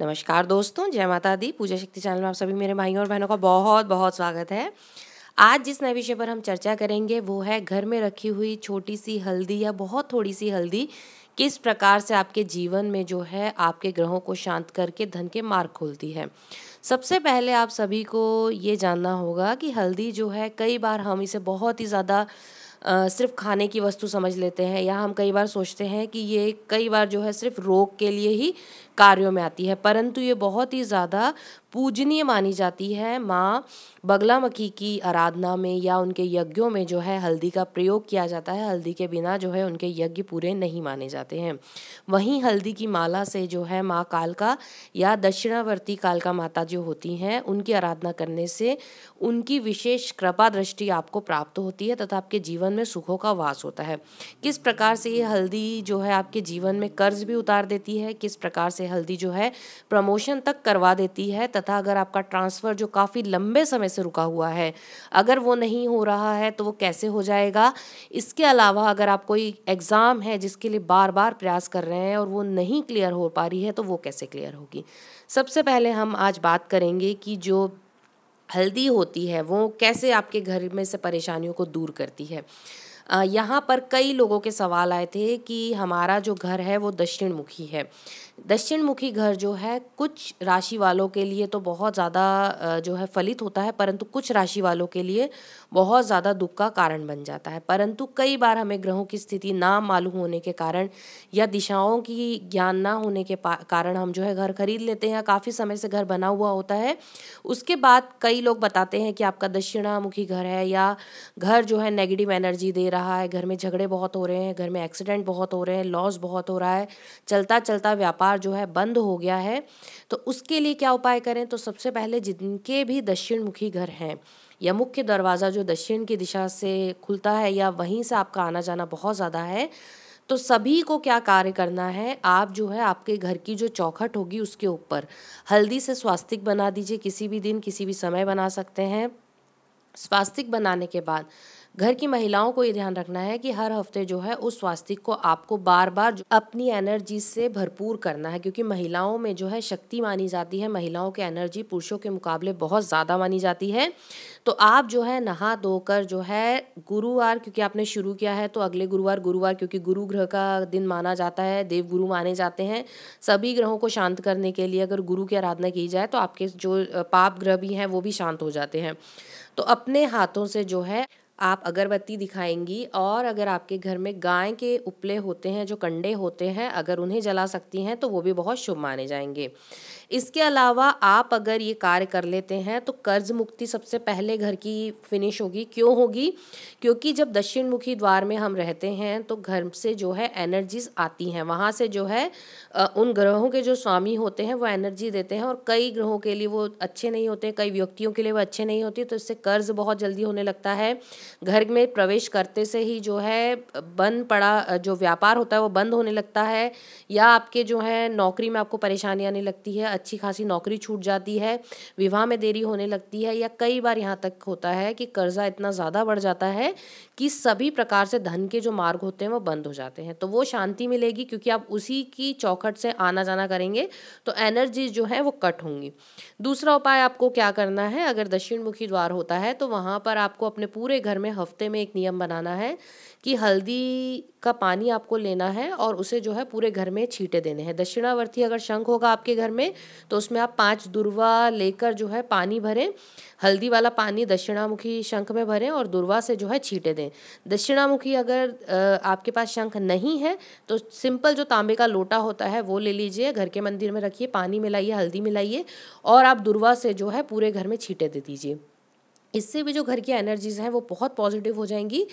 नमस्कार दोस्तों जय माता दी पूजा शक्ति चैनल में आप सभी मेरे भाइयों और बहनों का बहुत बहुत स्वागत है आज जिस नए विषय पर हम चर्चा करेंगे वो है घर में रखी हुई छोटी सी हल्दी या बहुत थोड़ी सी हल्दी किस प्रकार से आपके जीवन में जो है आपके ग्रहों को शांत करके धन के मार्ग खोलती है सबसे पहले आप सभी को ये जानना होगा कि हल्दी जो है कई बार हम इसे बहुत ही ज़्यादा सिर्फ खाने की वस्तु समझ लेते हैं या हम कई बार सोचते हैं कि ये कई बार जो है सिर्फ रोग के लिए ही कार्यों में आती है परंतु ये बहुत ही ज़्यादा पूजनीय मानी जाती है माँ बगला मखी की आराधना में या उनके यज्ञों में जो है हल्दी का प्रयोग किया जाता है हल्दी के बिना जो है उनके यज्ञ पूरे नहीं माने जाते हैं वहीं हल्दी की माला से जो है माँ कालका या दक्षिणावर्ती कालका माता जो होती हैं उनकी आराधना करने से उनकी विशेष कृपा दृष्टि आपको प्राप्त होती है तथा आपके जीवन में सुखों का वास होता है किस प्रकार से ये हल्दी जो है आपके जीवन में कर्ज भी उतार देती है किस प्रकार से हल्दी जो है प्रमोशन तक करवा देती है तथा अगर आपका ट्रांसफ़र जो काफ़ी लंबे समय से रुका हुआ है अगर वो नहीं हो रहा है तो वो कैसे हो जाएगा इसके अलावा अगर आप कोई एग्ज़ाम है जिसके लिए बार बार प्रयास कर रहे हैं और वो नहीं क्लियर हो पा रही है तो वो कैसे क्लियर होगी सबसे पहले हम आज बात करेंगे कि जो हल्दी होती है वो कैसे आपके घर में से परेशानियों को दूर करती है यहाँ पर कई लोगों के सवाल आए थे कि हमारा जो घर है वो दक्षिण मुखी है दक्षिण मुखी घर जो है कुछ राशि वालों के लिए तो बहुत ज़्यादा जो है फलित होता है परंतु कुछ राशि वालों के लिए बहुत ज़्यादा दुख का कारण बन जाता है परंतु कई बार हमें ग्रहों की स्थिति ना मालूम होने के कारण या दिशाओं की ज्ञान ना होने के कारण हम जो है घर खरीद लेते हैं या काफ़ी समय से घर बना हुआ होता है उसके बाद कई लोग बताते हैं कि आपका दक्षिणामुखी घर है या घर जो है नेगेटिव एनर्जी दे रहा है घर में झगड़े बहुत हो रहे हैं घर में एक्सीडेंट बहुत हो रहे हैं लॉस बहुत हो रहा है चलता चलता व्यापार जो है बंद हो गया है तो उसके लिए क्या उपाय करें तो सबसे पहले जिनके भी दक्षिणमुखी घर हैं या मुख्य दरवाज़ा जो दक्षिण की दिशा से खुलता है या वहीं से आपका आना जाना बहुत ज़्यादा है तो सभी को क्या कार्य करना है आप जो है आपके घर की जो चौखट होगी उसके ऊपर हल्दी से स्वास्तिक बना दीजिए किसी भी दिन किसी भी समय बना सकते हैं स्वास्तिक बनाने के बाद घर की महिलाओं को ये ध्यान रखना है कि हर हफ्ते जो है उस स्वास्थ्य को आपको बार बार अपनी एनर्जी से भरपूर करना है क्योंकि महिलाओं में जो है शक्ति मानी जाती है महिलाओं की एनर्जी पुरुषों के मुकाबले बहुत ज़्यादा मानी जाती है तो आप जो है नहा धोकर जो है गुरुवार क्योंकि आपने शुरू किया है तो अगले गुरुवार गुरुवार क्योंकि गुरु ग्रह का दिन माना जाता है देव गुरु माने जाते हैं सभी ग्रहों को शांत करने के लिए अगर गुरु की आराधना की जाए तो आपके जो पाप ग्रह भी हैं वो भी शांत हो जाते हैं तो अपने हाथों से जो है आप अगरबत्ती दिखाएंगी और अगर आपके घर में गाय के उपले होते हैं जो कंडे होते हैं अगर उन्हें जला सकती हैं तो वो भी बहुत शुभ माने जाएंगे इसके अलावा आप अगर ये कार्य कर लेते हैं तो कर्ज मुक्ति सबसे पहले घर की फिनिश होगी क्यों होगी क्योंकि जब दक्षिण मुखी द्वार में हम रहते हैं तो घर से जो है एनर्जीज आती हैं वहाँ से जो है उन ग्रहों के जो स्वामी होते हैं वो एनर्जी देते हैं और कई ग्रहों के लिए वो अच्छे नहीं होते कई व्यक्तियों के लिए वो अच्छे नहीं होते तो इससे कर्ज बहुत जल्दी होने लगता है घर में प्रवेश करते से ही जो है बंद पड़ा जो व्यापार होता है वो बंद होने लगता है या आपके जो है नौकरी में आपको परेशानी आने लगती है अच्छी खासी नौकरी छूट जाती है विवाह में देरी होने लगती है या कई बार यहाँ तक होता है कि कर्जा इतना ज़्यादा बढ़ जाता है कि सभी प्रकार से धन के जो मार्ग होते हैं वो बंद हो जाते हैं तो वो शांति मिलेगी क्योंकि आप उसी की चौखट से आना जाना करेंगे तो एनर्जीज जो है वो कट होंगी दूसरा उपाय आपको क्या करना है अगर दक्षिणमुखी द्वार होता है तो वहाँ पर आपको अपने पूरे घर में हफ्ते में एक नियम बनाना है कि हल्दी का पानी आपको लेना है और उसे जो है पूरे घर में छींटे देने हैं दक्षिणावर्ती अगर शंख होगा आपके घर में तो उसमें आप पाँच दुर्वा लेकर जो है पानी भरें हल्दी वाला पानी दक्षिणामुखी शंख में भरें और दुर्वा से जो है छीटे दें दक्षिणामुखी अगर आपके पास शंख नहीं है तो सिंपल जो तांबे का लोटा होता है वो ले लीजिए घर के मंदिर में रखिए पानी मिलाइए हल्दी मिलाइए और आप दुर्वा से जो है पूरे घर में छीटे दे दीजिए इससे भी जो घर की एनर्जीज़ हैं वो बहुत पॉजिटिव हो जाएंगी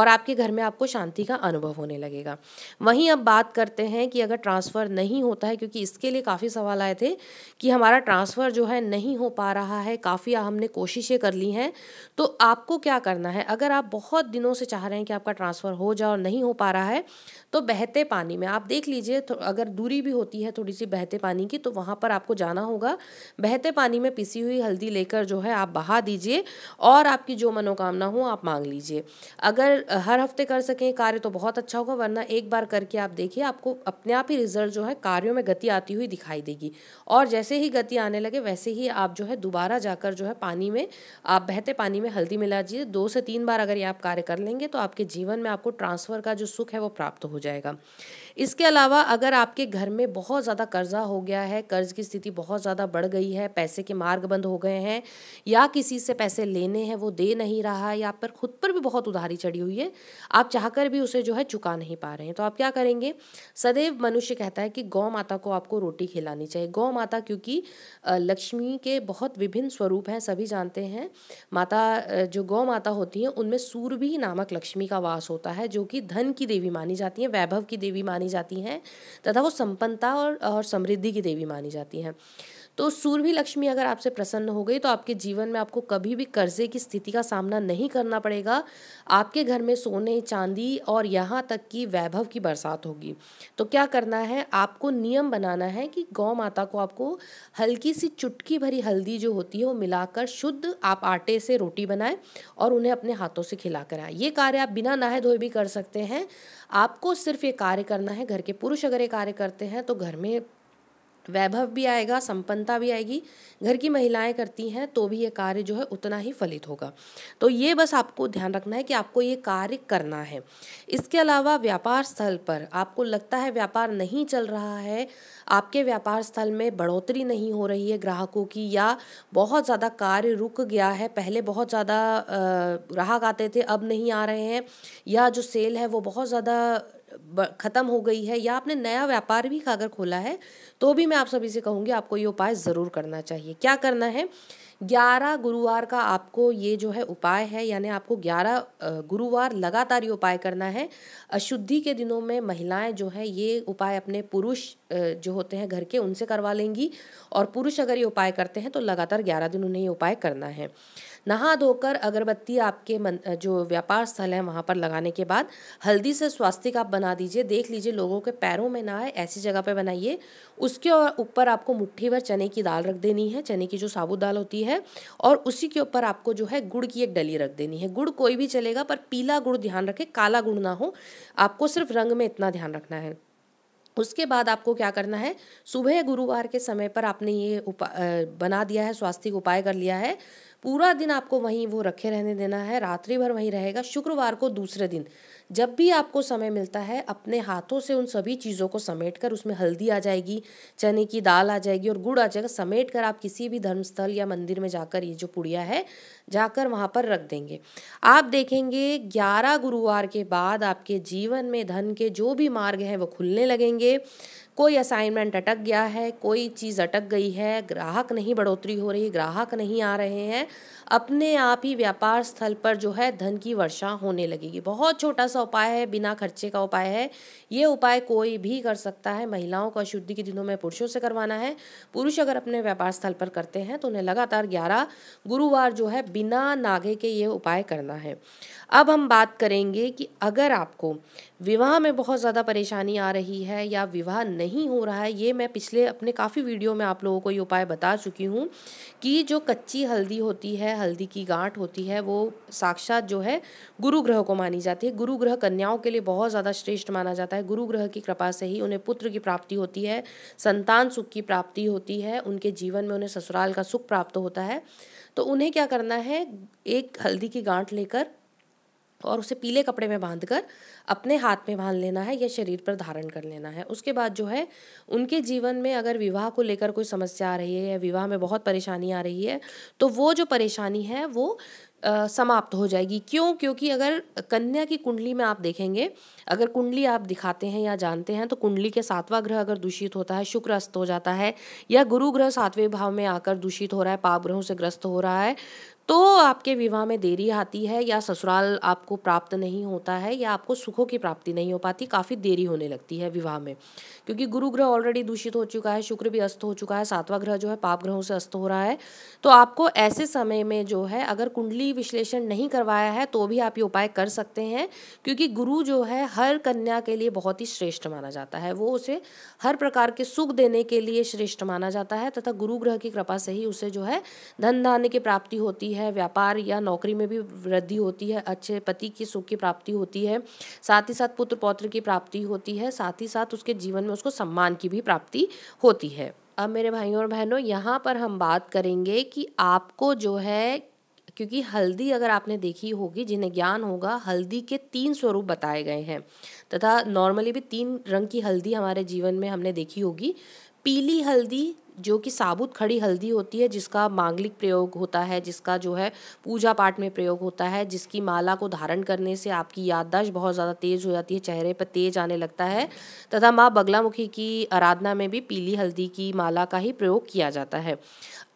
और आपके घर में आपको शांति का अनुभव होने लगेगा वहीं अब बात करते हैं कि अगर ट्रांसफ़र नहीं होता है क्योंकि इसके लिए काफ़ी सवाल आए थे कि हमारा ट्रांसफ़र जो है नहीं हो पा रहा है काफ़ी हमने कोशिशें कर ली हैं तो आपको क्या करना है अगर आप बहुत दिनों से चाह रहे हैं कि आपका ट्रांसफ़र हो जाए और नहीं हो पा रहा है तो बहते पानी में आप देख लीजिए तो अगर दूरी भी होती है थोड़ी सी बहते पानी की तो वहाँ पर आपको जाना होगा बहते पानी में पिसी हुई हल्दी लेकर जो है आप बहा दीजिए और आपकी जो मनोकामना हो आप मांग लीजिए अगर हर हफ्ते कर सकें कार्य तो बहुत अच्छा होगा वरना एक बार करके आप देखिए आपको अपने आप ही रिजल्ट जो है कार्यों में गति आती हुई दिखाई देगी और जैसे ही गति आने लगे वैसे ही आप जो है दोबारा जाकर जो है पानी में आप बहते पानी में हल्दी मिला दीजिए दो से तीन बार अगर ये आप कार्य कर लेंगे तो आपके जीवन में आपको ट्रांसफ़र का जो सुख है वो प्राप्त हो जाएगा इसके अलावा अगर आपके घर में बहुत ज़्यादा कर्जा हो गया है कर्ज की स्थिति बहुत ज़्यादा बढ़ गई है पैसे के मार्ग बंद हो गए हैं या किसी से पैसे ले लेने हैं वो दे नहीं रहा है या पर खुद पर भी बहुत उधारी चढ़ी हुई है आप चाहकर भी उसे जो है चुका नहीं पा रहे हैं तो आप क्या करेंगे सदैव मनुष्य कहता है कि गौ माता को आपको रोटी खिलानी चाहिए गौ माता क्योंकि लक्ष्मी के बहुत विभिन्न स्वरूप हैं सभी जानते हैं माता जो गौ माता होती हैं उनमें सूरभि नामक लक्ष्मी का वास होता है जो कि धन की देवी मानी जाती है वैभव की देवी मानी जाती हैं तथा वो संपन्नता और और समृद्धि की देवी मानी जाती हैं तो सूर्य लक्ष्मी अगर आपसे प्रसन्न हो गई तो आपके जीवन में आपको कभी भी कर्जे की स्थिति का सामना नहीं करना पड़ेगा आपके घर में सोने चांदी और यहाँ तक कि वैभव की बरसात होगी तो क्या करना है आपको नियम बनाना है कि गौ माता को आपको हल्की सी चुटकी भरी हल्दी जो होती है वो मिलाकर शुद्ध आप आटे से रोटी बनाए और उन्हें अपने हाथों से खिला कर आए ये कार्य आप बिना नहाए धोए भी कर सकते हैं आपको सिर्फ ये कार्य करना है घर के पुरुष अगर ये कार्य करते हैं तो घर में वैभव भी आएगा संपन्नता भी आएगी घर की महिलाएं करती हैं तो भी ये कार्य जो है उतना ही फलित होगा तो ये बस आपको ध्यान रखना है कि आपको ये कार्य करना है इसके अलावा व्यापार स्थल पर आपको लगता है व्यापार नहीं चल रहा है आपके व्यापार स्थल में बढ़ोतरी नहीं हो रही है ग्राहकों की या बहुत ज़्यादा कार्य रुक गया है पहले बहुत ज़्यादा ग्राहक आते थे अब नहीं आ रहे हैं या जो सेल है वो बहुत ज़्यादा ख़त्म हो गई है या आपने नया व्यापार भी अगर खोला है तो भी मैं आप सभी से कहूँगी आपको ये उपाय ज़रूर करना चाहिए क्या करना है ग्यारह गुरुवार का आपको ये जो है उपाय है यानी आपको ग्यारह गुरुवार लगातार ये उपाय करना है अशुद्धि के दिनों में महिलाएं जो है ये उपाय अपने पुरुष जो होते हैं घर के उनसे करवा लेंगी और पुरुष अगर ये उपाय करते हैं तो लगातार ग्यारह दिन उन्हें ये उपाय करना है नहा धोकर अगरबत्ती आपके मन जो व्यापार स्थल है वहाँ पर लगाने के बाद हल्दी से स्वास्तिक आप बना दीजिए देख लीजिए लोगों के पैरों में ना आए ऐसी जगह पर बनाइए उसके ऊपर आपको मुट्ठी भर चने की दाल रख देनी है चने की जो साबुत दाल होती है और उसी के ऊपर आपको जो है गुड़ की एक डली रख देनी है गुड़ कोई भी चलेगा पर पीला गुड़ ध्यान रखें काला गुड़ ना हो आपको सिर्फ रंग में इतना ध्यान रखना है उसके बाद आपको क्या करना है सुबह गुरुवार के समय पर आपने ये उपा बना दिया है स्वास्थ्य उपाय कर लिया है पूरा दिन आपको वहीं वो रखे रहने देना है रात्रि भर वहीं रहेगा शुक्रवार को दूसरे दिन जब भी आपको समय मिलता है अपने हाथों से उन सभी चीज़ों को समेट कर उसमें हल्दी आ जाएगी चने की दाल आ जाएगी और गुड़ आ जाएगा समेट कर आप किसी भी धर्मस्थल या मंदिर में जाकर ये जो पुड़िया है जाकर वहाँ पर रख देंगे आप देखेंगे ग्यारह गुरुवार के बाद आपके जीवन में धन के जो भी मार्ग हैं वो खुलने लगेंगे कोई असाइनमेंट अटक गया है कोई चीज़ अटक गई है ग्राहक नहीं बढ़ोतरी हो रही ग्राहक नहीं आ रहे हैं अपने आप ही व्यापार स्थल पर जो है धन की वर्षा होने लगेगी बहुत छोटा सा उपाय है बिना खर्चे का उपाय है ये उपाय कोई भी कर सकता है महिलाओं को अशुद्धि के दिनों में पुरुषों से करवाना है पुरुष अगर अपने व्यापार स्थल पर करते हैं तो उन्हें लगातार ग्यारह गुरुवार जो है बिना नागे के ये उपाय करना है अब हम बात करेंगे कि अगर आपको विवाह में बहुत ज़्यादा परेशानी आ रही है या विवाह नहीं नहीं हो रहा है ये मैं पिछले अपने काफ़ी वीडियो में आप लोगों को ये उपाय बता चुकी हूँ कि जो कच्ची हल्दी होती है हल्दी की गांठ होती है वो साक्षात जो है गुरु ग्रह को मानी जाती है गुरु ग्रह कन्याओं के लिए बहुत ज़्यादा श्रेष्ठ माना जाता है गुरु ग्रह की कृपा से ही उन्हें पुत्र की प्राप्ति होती है संतान सुख की प्राप्ति होती है उनके जीवन में उन्हें ससुराल का सुख प्राप्त होता है तो उन्हें क्या करना है एक हल्दी की गांठ लेकर और उसे पीले कपड़े में बांधकर अपने हाथ में बांध लेना है या शरीर पर धारण कर लेना है उसके बाद जो है उनके जीवन में अगर विवाह को लेकर कोई समस्या आ रही है या विवाह में बहुत परेशानी आ रही है तो वो जो परेशानी है वो आ, समाप्त हो जाएगी क्यों क्योंकि अगर कन्या की कुंडली में आप देखेंगे अगर कुंडली आप दिखाते हैं या जानते हैं तो कुंडली के सातवां ग्रह अगर दूषित होता है शुक्र अस्त हो जाता है या गुरु ग्रह सातवें भाव में आकर दूषित हो रहा है पाप ग्रहों से ग्रस्त हो रहा है तो आपके विवाह में देरी आती है या ससुराल आपको प्राप्त नहीं होता है या आपको सुखों की प्राप्ति नहीं हो पाती काफ़ी देरी होने लगती है विवाह में क्योंकि गुरु ग्रह ऑलरेडी दूषित हो चुका है शुक्र भी अस्त हो चुका है सातवां ग्रह जो है पाप ग्रहों से अस्त हो रहा है तो आपको ऐसे समय में जो है अगर कुंडली विश्लेषण नहीं करवाया है तो भी आप ये उपाय कर सकते हैं क्योंकि गुरु जो है हर कन्या के लिए बहुत ही श्रेष्ठ माना जाता है वो उसे हर प्रकार के सुख देने के लिए श्रेष्ठ माना जाता है तथा गुरु ग्रह की कृपा से ही उसे जो है धन धान्य की प्राप्ति होती है है व्यापार या नौकरी में भी वृद्धि होती है अच्छे पति की सुख की प्राप्ति होती है साथ ही साथ पुत्र पौत्र की प्राप्ति होती है साथ ही साथ उसके जीवन में उसको सम्मान की भी प्राप्ति होती है अब मेरे भाइयों और बहनों यहाँ पर हम बात करेंगे कि आपको जो है क्योंकि हल्दी अगर आपने देखी होगी जिन्हें ज्ञान होगा हल्दी के तीन स्वरूप बताए गए हैं तथा नॉर्मली भी तीन रंग की हल्दी हमारे जीवन में हमने देखी होगी पीली हल्दी जो कि साबुत खड़ी हल्दी होती है जिसका मांगलिक प्रयोग होता है जिसका जो है पूजा पाठ में प्रयोग होता है जिसकी माला को धारण करने से आपकी याददाश्त बहुत ज़्यादा तेज़ हो जाती है चेहरे पर तेज आने लगता है तथा माँ बगलामुखी की आराधना में भी पीली हल्दी की माला का ही प्रयोग किया जाता है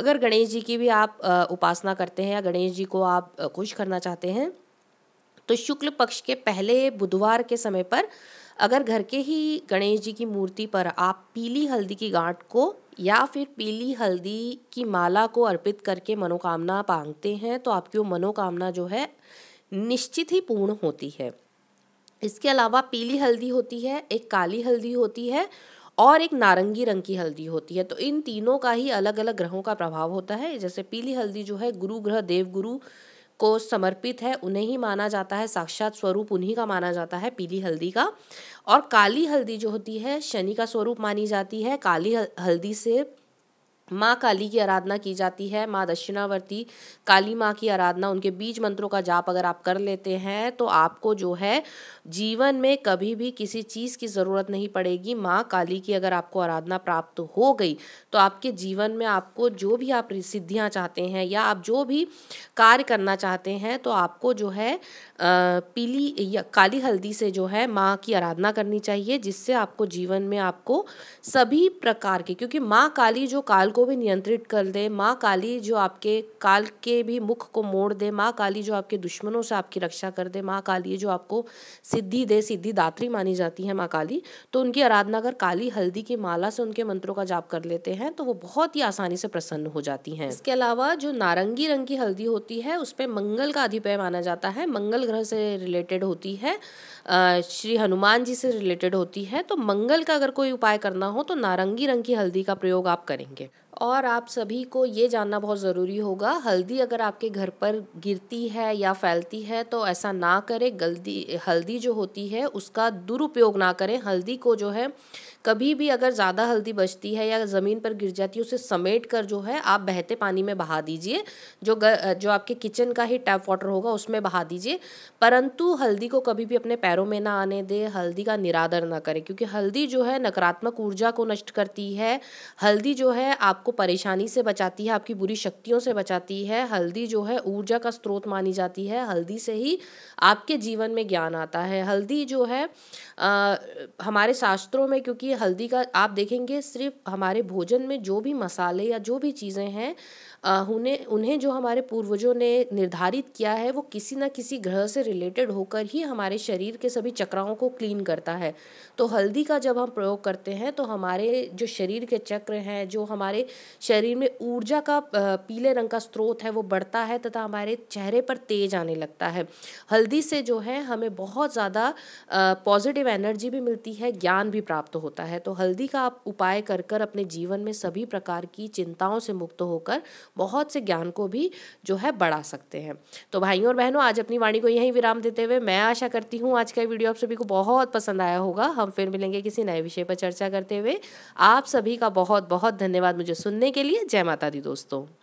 अगर गणेश जी की भी आप उपासना करते हैं या गणेश जी को आप खुश करना चाहते हैं तो शुक्ल पक्ष के पहले बुधवार के समय पर अगर घर के ही गणेश जी की मूर्ति पर आप पीली हल्दी की गांठ को या फिर पीली हल्दी की माला को अर्पित करके मनोकामना मांगते हैं तो आपकी वो मनोकामना जो है निश्चित ही पूर्ण होती है इसके अलावा पीली हल्दी होती है एक काली हल्दी होती है और एक नारंगी रंग की हल्दी होती है तो इन तीनों का ही अलग अलग ग्रहों का प्रभाव होता है जैसे पीली हल्दी जो है गुरु ग्रह देव गुरु को समर्पित है उन्हें ही माना जाता है साक्षात स्वरूप उन्हीं का माना जाता है पीली हल्दी का और काली हल्दी जो होती है शनि का स्वरूप मानी जाती है काली हल्दी से माँ काली की आराधना की जाती है माँ दक्षिणावर्ती काली माँ की आराधना उनके बीज मंत्रों का जाप अगर आप कर लेते हैं तो आपको जो है जीवन में कभी भी किसी चीज़ की ज़रूरत नहीं पड़ेगी माँ काली की अगर आपको आराधना प्राप्त हो गई तो आपके जीवन में आपको जो भी आप सिद्धियाँ चाहते हैं या आप जो भी कार्य करना चाहते हैं तो आपको जो है पीली या काली हल्दी से जो है माँ की आराधना करनी चाहिए जिससे आपको जीवन में आपको सभी प्रकार के क्योंकि माँ काली जो काल को को भी नियंत्रित कर दे माँ काली जो आपके काल के भी मुख को मोड़ दे माँ काली जो आपके दुश्मनों से आपकी रक्षा कर दे माँ काली जो आपको सिद्धि दे सिद्धि दात्री मानी जाती है माँ काली तो उनकी आराधना अगर काली हल्दी की माला से उनके मंत्रों का जाप कर लेते हैं तो वो बहुत ही आसानी से प्रसन्न हो जाती हैं इसके अलावा जो नारंगी रंग की हल्दी होती है उस पर मंगल का अधिपय माना जाता है मंगल ग्रह से रिलेटेड होती है श्री हनुमान जी से रिलेटेड होती है तो मंगल का अगर कोई उपाय करना हो तो नारंगी रंग की हल्दी का प्रयोग आप करेंगे और आप सभी को ये जानना बहुत ज़रूरी होगा हल्दी अगर आपके घर पर गिरती है या फैलती है तो ऐसा ना करें गलती हल्दी जो होती है उसका दुरुपयोग ना करें हल्दी को जो है कभी भी अगर ज़्यादा हल्दी बचती है या ज़मीन पर गिर जाती है उसे समेट कर जो है आप बहते पानी में बहा दीजिए जो ग, जो आपके किचन का ही टैप वाटर होगा उसमें बहा दीजिए परंतु हल्दी को कभी भी अपने पैरों में ना आने दें हल्दी का निरादर ना करें क्योंकि हल्दी जो है नकारात्मक ऊर्जा को नष्ट करती है हल्दी जो है आपको परेशानी से बचाती है आपकी बुरी शक्तियों से बचाती है हल्दी जो है ऊर्जा का स्रोत मानी जाती है हल्दी से ही आपके जीवन में ज्ञान आता है हल्दी जो है आ, हमारे शास्त्रों में क्योंकि ये हल्दी का आप देखेंगे सिर्फ हमारे भोजन में जो भी मसाले या जो भी चीज़ें हैं उन्हें उन्हें जो हमारे पूर्वजों ने निर्धारित किया है वो किसी ना किसी ग्रह से रिलेटेड होकर ही हमारे शरीर के सभी चक्राओं को क्लीन करता है तो हल्दी का जब हम प्रयोग करते हैं तो हमारे जो शरीर के चक्र हैं जो हमारे शरीर में ऊर्जा का पीले रंग का स्रोत है वो बढ़ता है तथा हमारे चेहरे पर तेज आने लगता है हल्दी से जो है हमें बहुत ज़्यादा पॉजिटिव एनर्जी भी मिलती है ज्ञान भी प्राप्त होता है सकता है तो हल्दी का आप उपाय कर कर अपने जीवन में सभी प्रकार की चिंताओं से मुक्त होकर बहुत से ज्ञान को भी जो है बढ़ा सकते हैं तो भाइयों और बहनों आज अपनी वाणी को यहीं विराम देते हुए मैं आशा करती हूँ आज का वीडियो आप सभी को बहुत पसंद आया होगा हम फिर मिलेंगे किसी नए विषय पर चर्चा करते हुए आप सभी का बहुत बहुत धन्यवाद मुझे सुनने के लिए जय माता दी दोस्तों